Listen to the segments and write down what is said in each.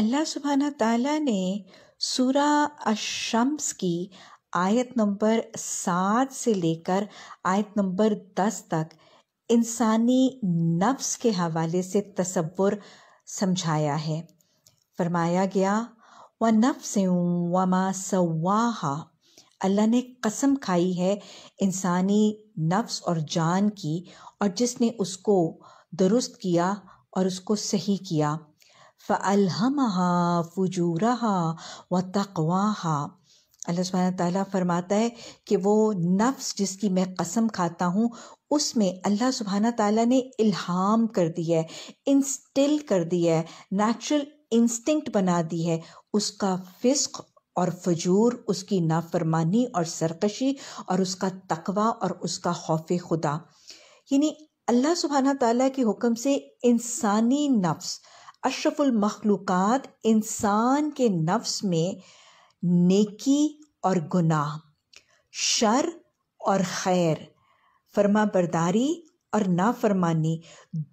अल्लाह सुबहाना ताला ने सूरा अशम्स की आयत नंबर सात से लेकर आयत नंबर दस तक इंसानी नफ्स के हवाले से तस्वुर समझाया है फरमाया गया व नफ्स वमा सवाहा अल्लाह ने कसम खाई है इंसानी नफ्स और जान की और जिसने उसको दुरुस्त किया और उसको सही किया फजूर फजूरहा व तकवाहा अल्लाह सुबह ताला फरमाता है कि वो नफ्स जिसकी मैं कसम खाता हूँ उसमें अल्लाह सुबहाना ताला ने इल्हाम कर दिया है इंस्टिल कर दिया है नेचुरल इंस्टिंक्ट बना दी है उसका फिस्क और फजूर उसकी नाफरमानी और सरकशी और उसका तकवा और उसका खौफ खुदा यानी अल्लाह सुबहाना ताल के हुक्म से इंसानी नफ्स अशरफुल मखलूक़ात इंसान के नफ्स में नेकी और गुनाह शर और खैर फरमा बरदारी और नाफरमानी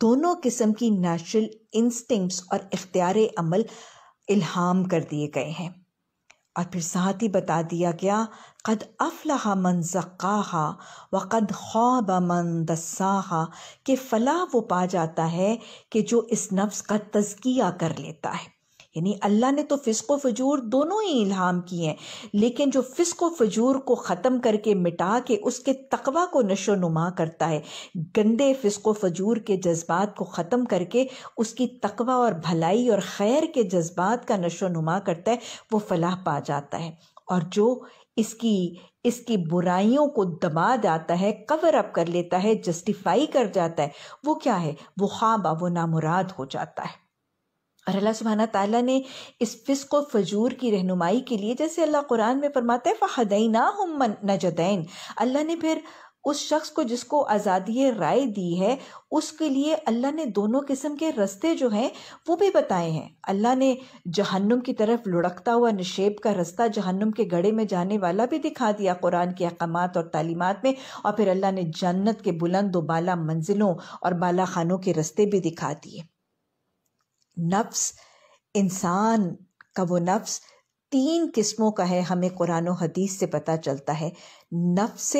दोनों किस्म की नेचुरल इंस्टिंक्ट्स और इख्तियार अमल इल्हाम कर दिए गए हैं और फिर साथ ही बता दिया गया कद अफला मन जक़ाहा व कद ख्वाब मन दसाहा के फला वो पा जाता है कि जो इस नफ्स का तजकिया कर लेता है यानी अल्लाह ने तो फ़िस्क व फजूर दोनों ही इल्हाम किए हैं लेकिन जो फ़िस्क व फजूर को ख़त्म करके मिटा के उसके तकवा को नशो नुमा करता है गंदे फ़िस्क व फजूर के जज्बात को ख़त्म करके उसकी तकवा और भलाई और खैर के जज्बात का नशो नुमा करता है वो फलाह पा जाता है और जो इसकी इसकी बुराइयों को दबा जाता है कवर अप कर लेता है जस्टिफाई कर जाता है वो क्या है वो खाबा वो नामुराद हो जाता है और अल्लाह सुबहाना ताला ने इस फिस्क फजूर की रहनुमाई के लिए जैसे अल्लाह कुरान में फरमाता है ना हम नजदैन अल्लाह ने फिर उस शख्स को जिसको आज़ादी राय दी है उसके लिए अल्लाह ने दोनों किस्म के रस्ते जो हैं वो भी बताए हैं अल्लाह ने जहन्नुम की तरफ लुढ़कता हुआ नशेब का रास्ता जहन्नुम के गड़े में जाने वाला भी दिखा दिया कुरान के अहकाम और तालीमत में और फिर अल्लाह ने जन्नत के बुलंद बाला मंजिलों और बाला खानों के रस्ते भी दिखा दिए नफ्स इंसान का वो नफ्स तीन किस्मों का है हमें कुरान हदीस से पता चलता है नफ्स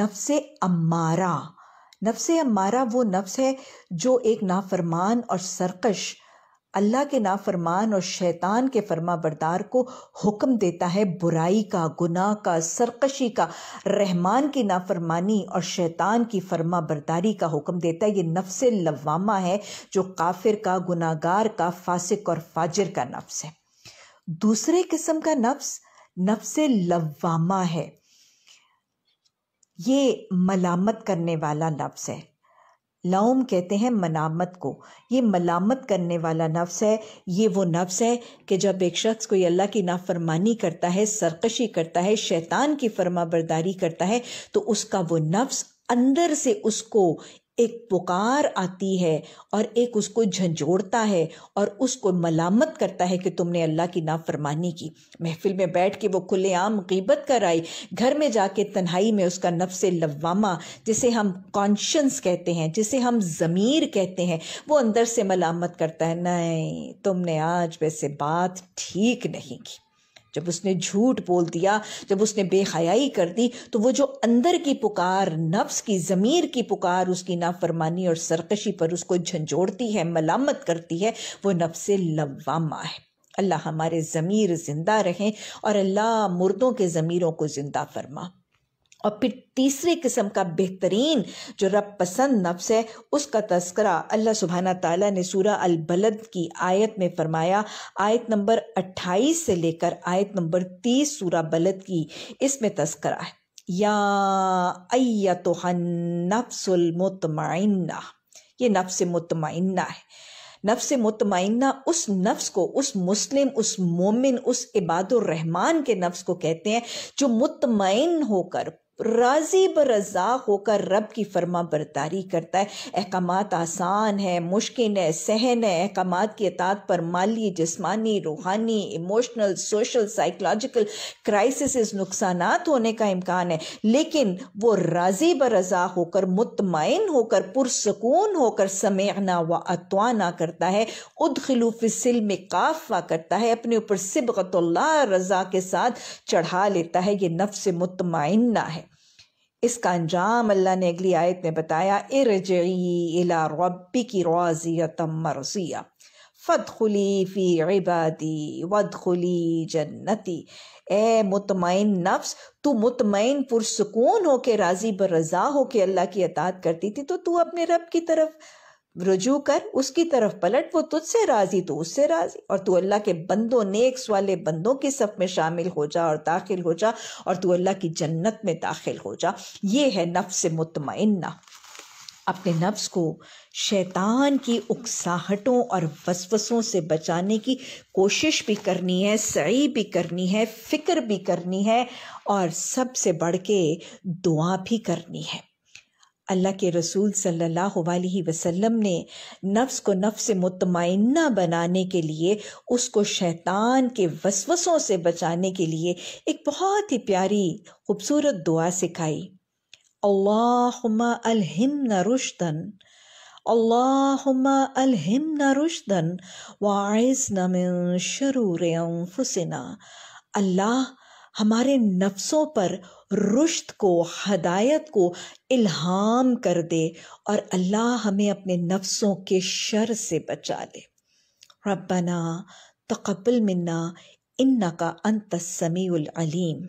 नफ्स अम्मारा नफ्स अम्मारा वो नफ्स है जो एक नाफरमान और सरकश अल्लाह के नाफरमान और शैतान के फर्मा बरदार को हुक्म देता है बुराई का गुनाह का सरकशी का रहमान की नाफरमानी और शैतान की फर्मा बरदारी का हुक्म देता है ये नफ्स लवामा है जो काफिर का गुनागार का फासिक और फाजिर का नफ्स है दूसरे किस्म का नफ्स नफ्स लवामा है ये मलामत करने वाला नफ्स है लाउम कहते हैं मनामत को ये मलामत करने वाला नफ्स है ये वो नफ्स है कि जब एक शख्स कोई अल्लाह की नाफरमानी करता है सरकशी करता है शैतान की फरमा बरदारी करता है तो उसका वो नफ्स अंदर से उसको एक पुकार आती है और एक उसको झंझोड़ता है और उसको मलामत करता है कि तुमने अल्लाह की नाफरमानी की महफिल में बैठ के वो खुलेआम गीबत कर आई घर में जाके तन्हाई में उसका नफ्स लवामा जिसे हम कॉन्शंस कहते हैं जिसे हम ज़मीर कहते हैं वो अंदर से मलामत करता है नहीं तुमने आज वैसे बात ठीक नहीं की जब उसने झूठ बोल दिया जब उसने बेहयाई कर दी तो वो जो अंदर की पुकार नफ्स की ज़मीर की पुकार उसकी नाफरमानी और सरकशी पर उसको झंझोड़ती है मलामत करती है वो नफ्स लवामा है अल्लाह हमारे ज़मीर ज़िंदा रहें और अल्लाह मुर्दों के ज़मीरों को ज़िंदा फरमा और फिर तीसरे किस्म का बेहतरीन जो रब पसंद नफ्स है उसका तस्करा अल्लाह सुबहाना ताला ने सूरा अल बलद की आयत में फरमाया आयत नंबर 28 से लेकर आयत नंबर 30 सूरा बलद की इसमें तस्करा है या अय्या तो नफ्सुलमतमैना ये नफ्स मुतमैना है नफ्स मुतमैना उस नफ्स को उस मुस्लिम उस मोमिन उस इबादुर रहमान के नफ्स को कहते हैं जो मुतमिन होकर राजी रज़ा होकर रब की फरमा बरदारी करता है अहकाम आसान है मुश्किल है सहन है अहकाम की अतात पर माली जिसमानी रूहानी इमोशनल सोशल साइकोलॉजिकल क्राइसिस नुकसान होने का इम्कान है लेकिन वो राजी रज़ा होकर मुतमिन होकर पुरसकून होकर समेना व अतवाना करता है सिल में काफा करता है अपने ऊपर सिबकतल्ला रजा के साथ चढ़ा लेता है ये नफ्स मुतमिना है इसका अंजाम अल्लाह ने अगली आयत में बताया इरजी इला रब्बी की रोज़ियतम मरसिया खुली फ़ी इबादी खुली जन्नती ए मुतमिन नफ्स तू मुतमिन पुरसकून होके राज़ी हो होके अल्लाह की अतात करती थी तो तू अपने रब की तरफ रुजू कर उसकी तरफ पलट वो तुझसे राजी तो उससे राजी और तू अल्लाह के बंदों नेक्स वाले बंदों के सब में शामिल हो जा और दाखिल हो जा और तू अल्लाह की जन्नत में दाखिल हो जा ये है नफ्स मुतमइन्ना अपने नफ्स को शैतान की उकसाहटों और वसवसों से बचाने की कोशिश भी करनी है सही भी करनी है फ़िक्र भी करनी है और सबसे बढ़ के दुआ भी करनी है अल्लाह के रसूल सल्लल्लाहु अलैहि वसल्लम ने नफ्स को नफ्स मुतमना बनाने के लिए उसको शैतान के वसवसों से बचाने के लिए एक बहुत ही प्यारी खूबसूरत दुआ सिखाई अल्लाहुम्मा अलहिमना रुश्दन अल्लाहुम्मा अलहिमना रुश्दन वाइज़ना मिन शरूर अनफुसिना अल्लाह हमारे नफ्सों पर रुश्त को हदायत को इल्हाम कर दे और अल्लाह हमें अपने नफ्सों के शर से बचा ले रबना तकबल मन्ना इन्ना का अंत अलीम